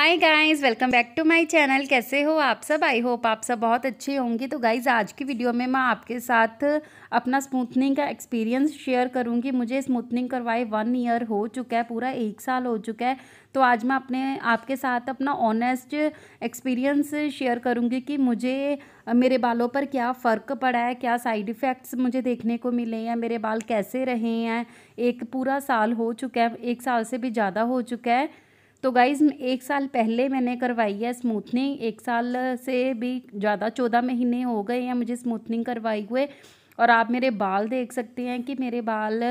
hi guys welcome back to my channel कैसे हो आप सब आई होप आप सब बहुत अच्छे होंगे तो गाइस आज की वीडियो में मैं आपके साथ अपना स्मूथनिंग का एक्सपीरियंस शेयर करूंगी मुझे स्मूथनिंग करवाए वन ईयर हो चुका है पूरा एक साल हो चुका है तो आज मैं अपने आपके साथ अपना ऑनेस्ट एक्सपीरियंस शेयर करूँगी कि मुझे मेरे बालों पर क्या फ़र्क पड़ा है क्या साइड इफ़ेक्ट्स मुझे देखने को मिले हैं मेरे बाल कैसे रहे हैं एक पूरा साल हो चुका है एक साल से भी ज़्यादा हो चुका है तो गाइज़ एक साल पहले मैंने करवाई है स्मूथनिंग एक साल से भी ज़्यादा चौदह महीने हो गए हैं मुझे स्मूथनिंग करवाई हुए और आप मेरे बाल देख सकते हैं कि मेरे बाल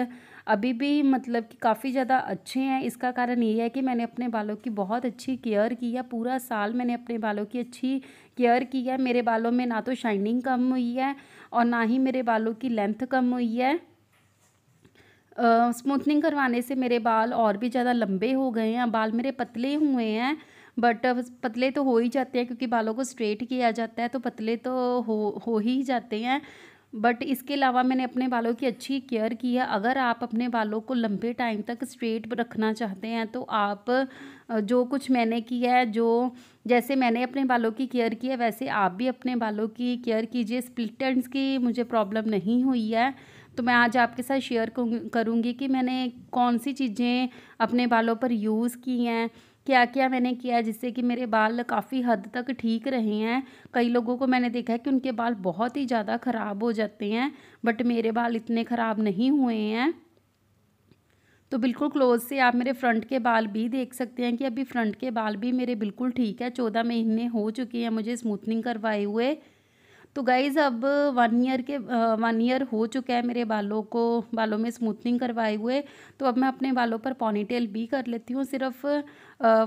अभी भी मतलब कि काफ़ी ज़्यादा अच्छे हैं इसका कारण ये है कि मैंने अपने बालों की बहुत अच्छी केयर की है पूरा साल मैंने अपने बालों की अच्छी केयर की है मेरे बालों में ना तो शाइनिंग कम हुई है और ना ही मेरे बालों की लेंथ कम हुई है स्मूथनिंग करवाने से मेरे बाल और भी ज़्यादा लंबे हो गए हैं बाल मेरे पतले हुए हैं बट पतले तो हो ही जाते हैं क्योंकि बालों को स्ट्रेट किया जाता है तो पतले तो हो हो ही जाते हैं बट इसके अलावा मैंने अपने बालों की अच्छी केयर की है अगर आप अपने बालों को लंबे टाइम तक स्ट्रेट रखना चाहते हैं तो आप जो कुछ मैंने किया है जो जैसे मैंने अपने बालों की केयर की है वैसे आप भी अपने बालों की केयर कीजिए स्प्लिट की मुझे प्रॉब्लम नहीं हुई है तो मैं आज आपके साथ शेयर करूँगी कि मैंने कौन सी चीज़ें अपने बालों पर यूज़ की हैं क्या क्या मैंने किया जिससे कि मेरे बाल काफ़ी हद तक ठीक रहे हैं कई लोगों को मैंने देखा है कि उनके बाल बहुत ही ज़्यादा ख़राब हो जाते हैं बट मेरे बाल इतने ख़राब नहीं हुए हैं तो बिल्कुल क्लोज से आप मेरे फ्रंट के बाल भी देख सकते हैं कि अभी फ्रंट के बाल भी मेरे बिल्कुल ठीक है चौदह महीने हो चुके हैं मुझे स्मूथनिंग करवाए हुए तो गाइज़ अब वन ईयर के वन ईयर हो चुका है मेरे बालों को बालों में स्मूथनिंग करवाए हुए तो अब मैं अपने बालों पर पॉनीटेल भी कर लेती हूँ सिर्फ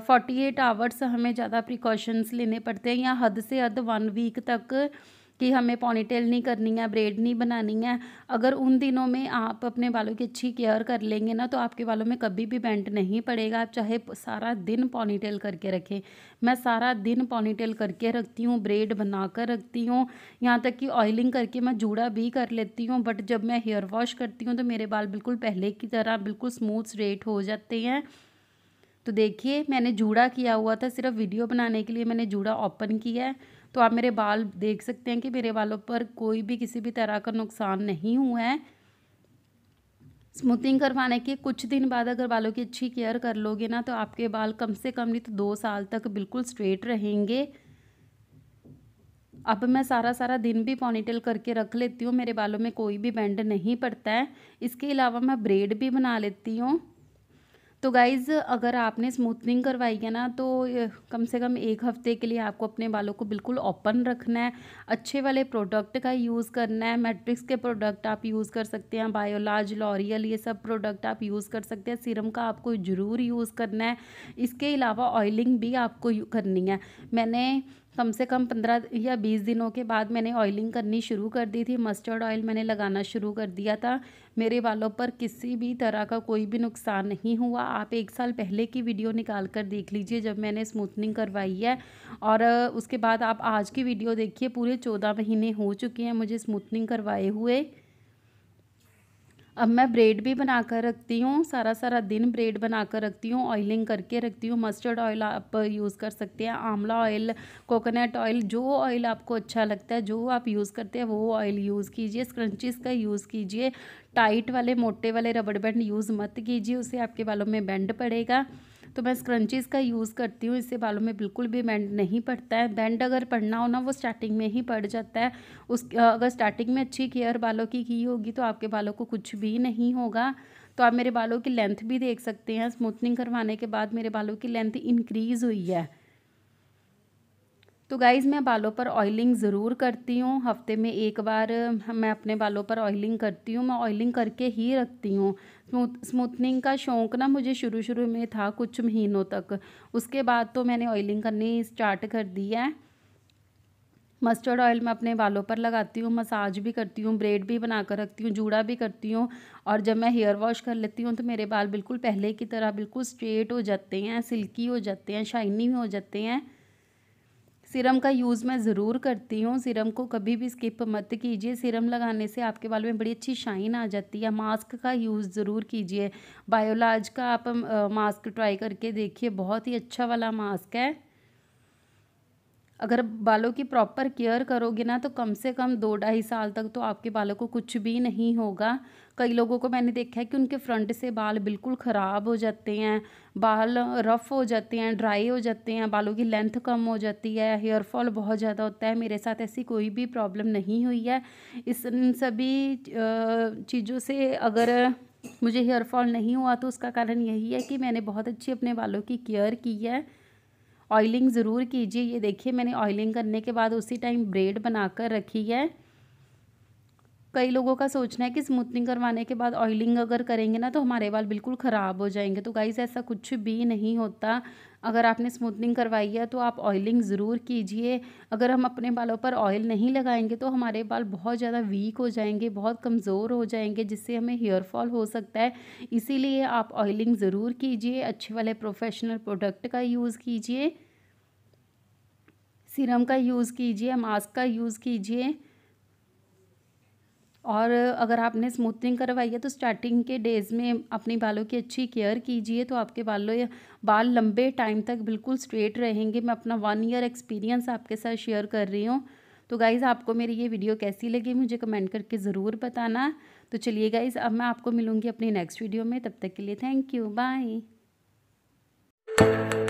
फोर्टी एट आवर्स हमें ज़्यादा प्रिकॉशंस लेने पड़ते हैं या हद से हद वन वीक तक कि हमें पॉनीटेल नहीं करनी है ब्रेड नहीं बनानी है अगर उन दिनों में आप अपने बालों की अच्छी केयर कर लेंगे ना तो आपके बालों में कभी भी बेंट नहीं पड़ेगा आप चाहे सारा दिन पॉनीटेल करके रखें मैं सारा दिन पॉनीटेल करके रखती हूँ ब्रेड बना कर रखती हूँ यहाँ तक कि ऑयलिंग करके मैं जूड़ा भी कर लेती हूँ बट जब मैं हेयर वॉश करती हूँ तो मेरे बाल बिल्कुल पहले की तरह बिल्कुल स्मूथ स्ट्रेट हो जाते हैं तो देखिए मैंने जूड़ा किया हुआ था सिर्फ वीडियो बनाने के लिए मैंने जूड़ा ओपन किया है तो आप मेरे बाल देख सकते हैं कि मेरे बालों पर कोई भी किसी भी तरह का नुकसान नहीं हुआ है स्मूथिंग करवाने के कुछ दिन बाद अगर बालों की अच्छी केयर कर लोगे ना तो आपके बाल कम से कम नहीं तो दो साल तक बिल्कुल स्ट्रेट रहेंगे अब मैं सारा सारा दिन भी पॉनीटेल करके रख लेती हूँ मेरे बालों में कोई भी बैंड नहीं पड़ता है इसके अलावा मैं ब्रेड भी बना लेती हूँ तो गाइज़ अगर आपने स्मूथनिंग करवाई है ना तो कम से कम एक हफ्ते के लिए आपको अपने बालों को बिल्कुल ओपन रखना है अच्छे वाले प्रोडक्ट का यूज़ करना है मैट्रिक्स के प्रोडक्ट आप यूज़ कर सकते हैं बायोलाज लॉरियल ये सब प्रोडक्ट आप यूज़ कर सकते हैं सीरम का आपको ज़रूर यूज़ करना है इसके अलावा ऑयलिंग भी आपको करनी है मैंने कम से कम पंद्रह या बीस दिनों के बाद मैंने ऑयलिंग करनी शुरू कर दी थी मस्टर्ड ऑयल मैंने लगाना शुरू कर दिया था मेरे बालों पर किसी भी तरह का कोई भी नुकसान नहीं हुआ आप एक साल पहले की वीडियो निकाल कर देख लीजिए जब मैंने स्मूथनिंग करवाई है और उसके बाद आप आज की वीडियो देखिए पूरे चौदह महीने हो चुके हैं मुझे स्मूथनिंग करवाए हुए अब मैं ब्रेड भी बना कर रखती हूँ सारा सारा दिन ब्रेड बना कर रखती हूँ ऑयलिंग करके रखती हूँ मस्टर्ड ऑयल आप यूज़ कर सकते हैं आंवला ऑयल कोकोनट ऑयल जो ऑयल आपको अच्छा लगता है जो आप यूज़ करते हैं वो ऑयल यूज़ कीजिए स्क्रंचिस का यूज़ कीजिए टाइट वाले मोटे वाले रबड़ बैंड यूज़ मत कीजिए उससे आपके बालों में बैंड पड़ेगा तो मैं स्क्रंचीज़ का यूज़ करती हूँ इससे बालों में बिल्कुल भी बैंड नहीं पड़ता है बैंड अगर पड़ना हो ना वो स्टार्टिंग में ही पड़ जाता है उस अगर स्टार्टिंग में अच्छी केयर बालों की की होगी तो आपके बालों को कुछ भी नहीं होगा तो आप मेरे बालों की लेंथ भी देख सकते हैं स्मूथनिंग करवाने के बाद मेरे बालों की लेंथ इंक्रीज़ हुई है तो गाइज़ मैं बालों पर ऑयलिंग ज़रूर करती हूँ हफ्ते में एक बार मैं अपने बालों पर ऑयलिंग करती हूँ मैं ऑयलिंग करके ही रखती हूँ स्मूथनिंग का शौक़ ना मुझे शुरू शुरू में था कुछ महीनों तक उसके बाद तो मैंने ऑयलिंग करनी स्टार्ट कर दी है मस्टर्ड ऑयल मैं अपने बालों पर लगाती हूँ मसाज भी करती हूँ ब्रेड भी बना कर रखती हूँ जूड़ा भी करती हूँ और जब मैं हेयर वॉश कर लेती हूँ तो मेरे बाल बिल्कुल पहले की तरह बिल्कुल स्ट्रेट हो जाते हैं सिल्की हो जाते हैं शाइनी हो जाते हैं सीरम का यूज़ मैं ज़रूर करती हूँ सीरम को कभी भी स्किप मत कीजिए सीरम लगाने से आपके बाल में बड़ी अच्छी शाइन आ जाती है मास्क का यूज़ ज़रूर कीजिए बायोलाज का आप मास्क ट्राई करके देखिए बहुत ही अच्छा वाला मास्क है अगर बालों की प्रॉपर केयर करोगे ना तो कम से कम दो ढाई साल तक तो आपके बालों को कुछ भी नहीं होगा कई लोगों को मैंने देखा है कि उनके फ्रंट से बाल बिल्कुल ख़राब हो जाते हैं बाल रफ़ हो जाते हैं ड्राई हो जाते हैं बालों की लेंथ कम हो जाती है हेयर फॉल बहुत ज़्यादा होता है मेरे साथ ऐसी कोई भी प्रॉब्लम नहीं हुई है इस सभी चीज़ों से अगर मुझे हेयर फॉल नहीं हुआ तो उसका कारण यही है कि मैंने बहुत अच्छी अपने बालों की केयर की है ऑयलिंग ज़रूर कीजिए ये देखिए मैंने ऑयलिंग करने के बाद उसी टाइम ब्रेड बनाकर रखी है कई लोगों का सोचना है कि स्मूथनिंग करवाने के बाद ऑयलिंग अगर करेंगे ना तो हमारे बाल बिल्कुल ख़राब हो जाएंगे तो गाइज़ ऐसा कुछ भी नहीं होता अगर आपने स्मूथनिंग करवाई है तो आप ऑयलिंग ज़रूर कीजिए अगर हम अपने बालों पर ऑयल नहीं लगाएंगे तो हमारे बाल बहुत ज़्यादा वीक हो जाएंगे बहुत कमज़ोर हो जाएंगे जिससे हमें हेयर फॉल हो सकता है इसीलिए आप ऑयलिंग ज़रूर कीजिए अच्छे वाले प्रोफेशनल प्रोडक्ट का यूज़ कीजिए सीरम का यूज़ कीजिए मास्क का यूज़ कीजिए और अगर आपने स्मूथनिंग करवाई है तो स्टार्टिंग के डेज़ में अपने बालों की अच्छी केयर कीजिए तो आपके बालों बाल लंबे टाइम तक बिल्कुल स्ट्रेट रहेंगे मैं अपना वन ईयर एक्सपीरियंस आपके साथ शेयर कर रही हूँ तो गाइज़ आपको मेरी ये वीडियो कैसी लगी मुझे कमेंट करके ज़रूर बताना तो चलिए गाइज़ अब मैं आपको मिलूँगी अपनी नेक्स्ट वीडियो में तब तक के लिए थैंक यू बाय